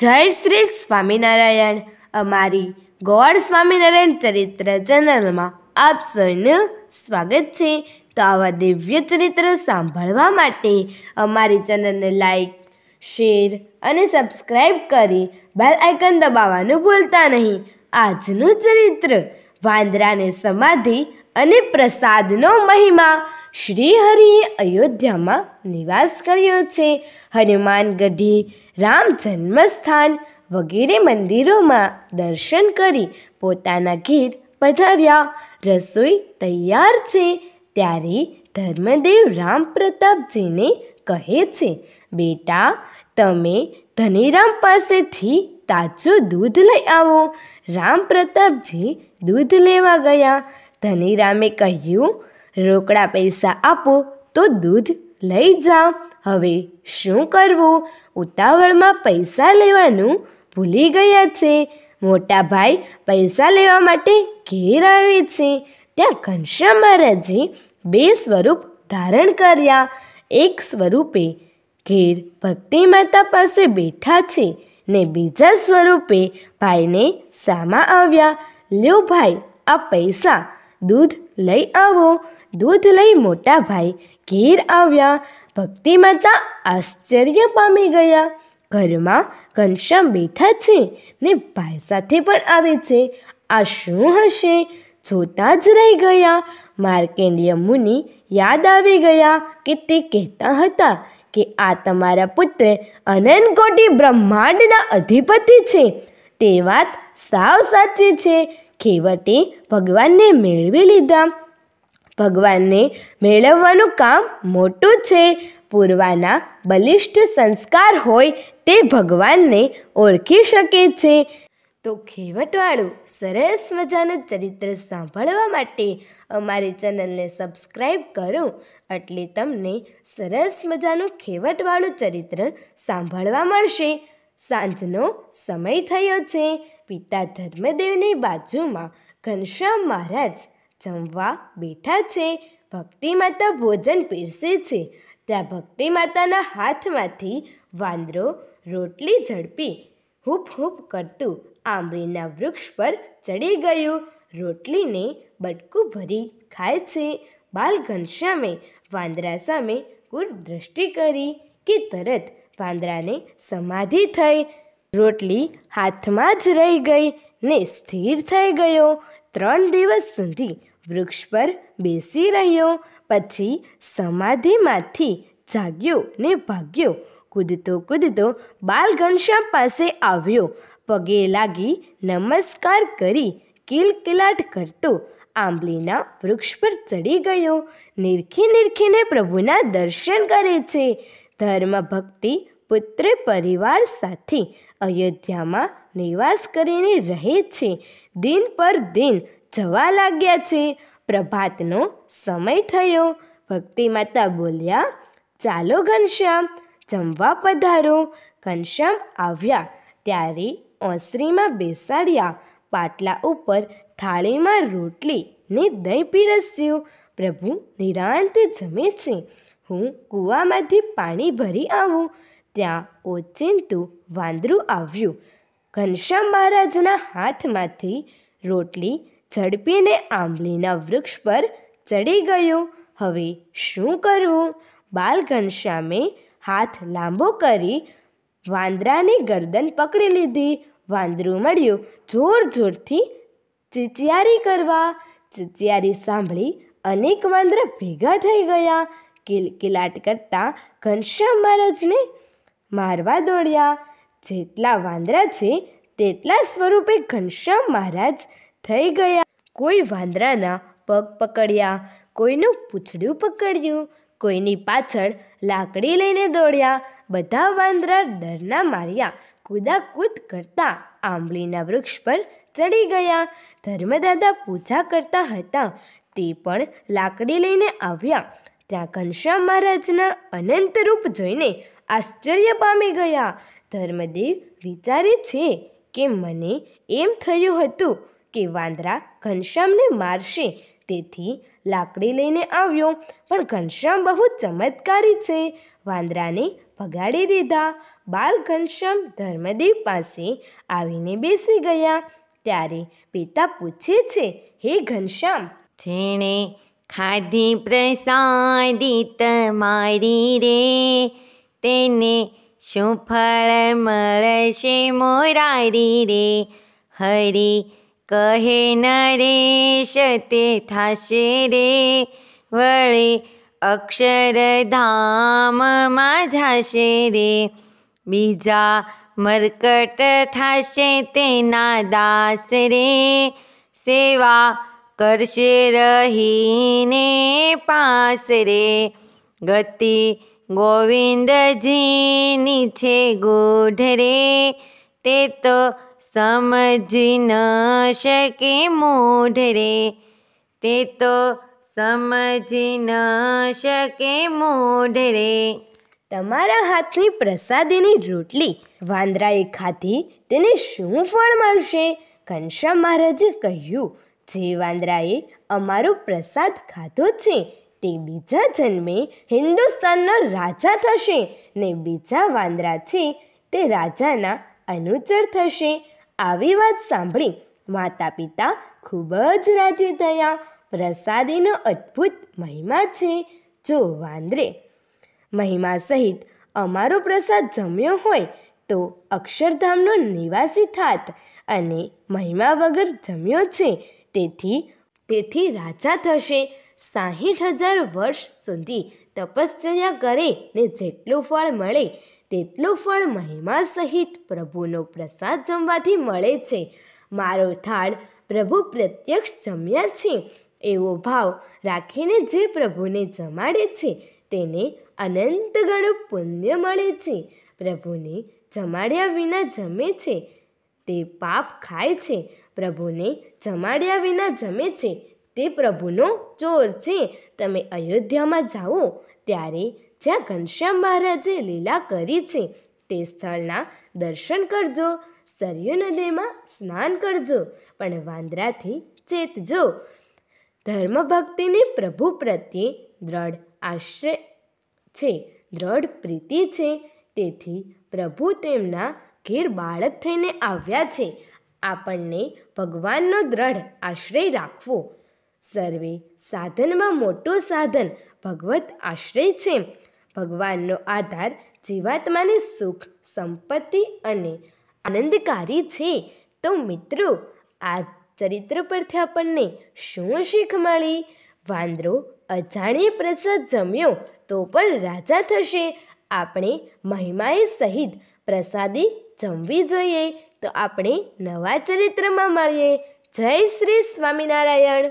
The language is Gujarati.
જય શ્રી સ્વામિનારાયણ અમારી ગોળ સ્વામિનારાયણ ચરિત્ર ચેનલમાં આપ સૌનું સ્વાગત છે તો આવા દિવ્ય ચરિત્ર સાંભળવા માટે અમારી ચેનલને લાઈક શેર અને સબસ્ક્રાઈબ કરી બેલ આઇકન દબાવવાનું ભૂલતા નહીં આજનું ચરિત્ર વાંદરાને સમાધિ અને પ્રસાદનો મહિમા શ્રી હરિએ અયોધ્યામાં નિવાસ કર્યો છે હનુમાન ગઢી રામ જન્મસ્થાન વગેરે મંદિરોમાં દર્શન કરી પોતાના ઘેર પધાર્યા રસોઈ તૈયાર છે ત્યારે ધર્મદેવ રામ પ્રતાપજીને કહે છે બેટા તમે ધનીરામ પાસેથી તાજું દૂધ લઈ આવો રામ પ્રતાપજી દૂધ લેવા ગયા ધનીરામે કહ્યું રોકડા પૈસા આપો તો દૂધ લઈ જાઓ હવે શું કરવું ઉતાવળમાં પૈસા લેવાનું ભૂલી ગયા છે મોટા ભાઈ પૈસા લેવા માટે ઘેર આવે છે ત્યાં ઘનશ્યામ મહારાજે બે સ્વરૂપ ધારણ કર્યા એક સ્વરૂપે ઘેર ભક્તિ માતા પાસે બેઠા છે ને બીજા સ્વરૂપે ભાઈને સામા આવ્યા લ્યો ભાઈ આ પૈસા દૂધ લઈ આવો દૂધ લઈ મોટા ભાઈ ઘેર આવ્યા ભક્તિમાતા આશ્ચર્ય પામી ગયા ઘરમાં ઘનશ્યામ બેઠા છે ને ભાઈ સાથે પણ આવે છે આ શું હશે જોતા જ રહી ગયા માર્કેન્ડીય મુનિ યાદ આવી ગયા કે તે કહેતા હતા કે આ તમારા પુત્ર અનંતકોટી બ્રહ્માંડના અધિપતિ છે તે વાત સાવ સાચી છે ખેવટે ભગવાનને મેળવી લીધા ભગવાનને મેળવવાનું કામ મોટું છે પૂર્વાના બલિષ્ઠ સંસ્કાર હોય તે ભગવાનને ઓળખી શકે છે તો ખેવટવાળું સરસ મજાનું ચરિત્ર સાંભળવા માટે અમારી ચેનલને સબસ્ક્રાઈબ કરો એટલે તમને સરસ મજાનું ખેવટવાળું ચરિત્ર સાંભળવા મળશે સાંજનો સમય થયો છે પિતા ધર્મદેવની બાજુમાં ઘનશ્યામ મહારાજ જમવા બેઠા છે ભક્તિ માતા ભોજન પીરસે છે ત્યાં ભક્તિ માતાના હાથમાંથી વાંદરો રોટલી ઝડપી હૂપ હૂપ કરતું આંબળીના વૃક્ષ પર ચડી ગયું રોટલીને બટકું ભરી ખાય છે બાલ ઘનશ્યામે વાંદરા સામે કુર દ્રષ્ટિ કરી કે તરત વાંદરાને સમાધિ થઈ રોટલી હાથમાં જ રહી ગઈ ને સ્થિર થઈ ગયો ત્રણ દિવસ સુધી વૃક્ષ પર બેસી રહ્યો પછી સમાધિમાંથી જાગ્યો ને ભાગ્યો કૂદતો કૂદતો બાલ પાસે આવ્યો પગે લાગી નમસ્કાર કરી કિલકિલાટ કરતો આંબલીના વૃક્ષ પર ચડી ગયો નિરખી નિરખીને પ્રભુના દર્શન કરે છે ધર્મ ભક્તિ પુત્ર પરિવાર સાથે અયોધ્યામાં નિવાસ કરીને રહે છે દિન પર દિન જવા લાગ્યા છે પ્રભાતનો સમય થયો ભક્તિ માતા બોલ્યા ચાલો ઘનશ્યામ જમવા પધારો ઘનશ્યામ આવ્યા ત્યારે ઓસરીમાં બેસાડ્યા પાટલા ઉપર થાળીમાં રોટલી ને દહીં પીરસ્યું પ્રભુ નિરાંતે જમે છે હું કૂવામાંથી પાણી ભરી આવું ત્યાં ઓચિંતું વાંદરું આવ્યું ઘનશ્યામ મહારાજના હાથમાંથી રોટલી ઝડપીને આંબલીના વૃક્ષ પર ચડી ગયો હવે શું કરવું બાલ ઘનશ્યામે હાથ લાંબો કરી વાંદરાની ગરદન પકડી લીધી વાંદરું મળ્યું જોર જોરથી ચિચિયારી કરવા ચિચિયારી સાંભળી અનેક વાંદરા ભેગા થઈ ગયા કિલકિલાટ કરતાં ઘનશ્યામ મહારાજને મારવા દોડ્યા જેટલા વાંદરા છે તેટલા સ્વરૂપે ઘનશ્યામ મહારાજ થઈ ગયા કોઈ વાંદરાના પગ પકડ્યા કોઈનું પૂછડું પકડ્યું કોઈની પાછળ લાકડી લઈને દોડ્યા બધા વાંદરા ડરના માર્યા કૂદાકૂદ કરતા આંબલીના વૃક્ષ પર ચડી ગયા ધર્મદાદા પૂજા કરતા હતા તે પણ લાકડી લઈને આવ્યા ત્યાં ઘનશ્યામ મહારાજના અનંતરૂપ જોઈને આશ્ચર્ય પામી ગયા ધર્મદેવ વિચારે છે કે મને એમ થયું હતું કે વાંદરા ઘનશ્યામને મારશે તેથી લાકડી લઈને આવ્યો પણ ઘનશ્યામ બહુ ચમત્કારી છે વાંદરાને ભગાડી દીધા બાલ ઘનશ્યામ ધર્મદેવ પાસે આવીને બેસી ગયા ત્યારે પિતા પૂછે છે હે ઘનશ્યામ જેણે ખાધી પ્રસાદી તમારી રે તેને શું ફળ મળશે મોરારી રે હરી કહે નરેશ તે થશે રે વળે અક્ષરધામમાં જશે રે બીજા મરકટ થશે તેના દાસ રે સેવા કરશે રહીને પાસ રે ગતિ ગોવિંદજીની છે ગોઢરે તે તો સમજી ન શકે રે તે તો સમજી ન શકે રે તમારા હાથની પ્રસાદીની રોટલી વાંદરાએ ખાધી તેને શું ફળ મળશે ઘનશ્યામ મહારાજે કહ્યું જે વાંદરાએ અમારો પ્રસાદ ખાધો છે તે બીજા જન્મે હિન્દુસ્તાનનો રાજા થશે ને બીજા વાંદરા છે તે રાજાના અનુચર થશે આવી વાત સાંભળી માતા પિતા ખૂબ જ રાજી થયા પ્રસાદીનો અદ્ભુત મહિમા છે જો વાંદરે મહિમા સહિત અમારો પ્રસાદ જમ્યો હોય તો અક્ષરધામનો નિવાસી થાત અને મહિમા વગર જમ્યો છે તેથી તેથી રાજા થશે સાહીઠ હજાર વર્ષ સુધી તપશ્ચર્યા કરે ને જેટલું ફળ મળે તેટલું ફળ મહિમા સહિત પ્રભુનો પ્રસાદ જમવાથી મળે છે મારો થાળ પ્રભુ પ્રત્યક્ષ જમ્યા છે એવો ભાવ રાખીને જે પ્રભુને જમાડે છે તેને અનંત ગણું પુણ્ય મળે છે પ્રભુને જમાડ્યા વિના જમે છે તે પાપ ખાય છે પ્રભુને જમાડ્યા વિના જમે છે તે પ્રભુનો ચોર છે તમે અયોધ્યામાં જાઓ ત્યારે જ્યાં ઘનશ્યામ મહારાજે લીલા કરી છે તે સ્થળના દર્શન કરજો સરયુ નદીમાં સ્નાન કરજો પણ વાંદરાથી ચેતજો ધર્મ ભક્તિને પ્રભુ પ્રત્યે દ્રઢ આશ્રય છે દ્રઢ પ્રીતિ છે તેથી પ્રભુ તેમના ઘેર બાળક થઈને આવ્યા છે આપણને ભગવાનનો દ્રઢ આશ્રય રાખવો સર્વે સાધનમાં મોટું સાધન ભગવત આશ્રય છે ભગવાનનો આધાર જીવાત્માને સુખ સંપત્તિ અને આનંદકારી છે તો મિત્રો આ ચરિત્ર પરથી આપણને શું શીખ મળી વાંદરો અજાણ્યે પ્રસાદ જમ્યો તો પણ રાજા થશે આપણે મહિમાએ સહિત પ્રસાદી જમવી જોઈએ તો આપણે નવા ચરિત્રમાં મળીએ જય શ્રી સ્વામિનારાયણ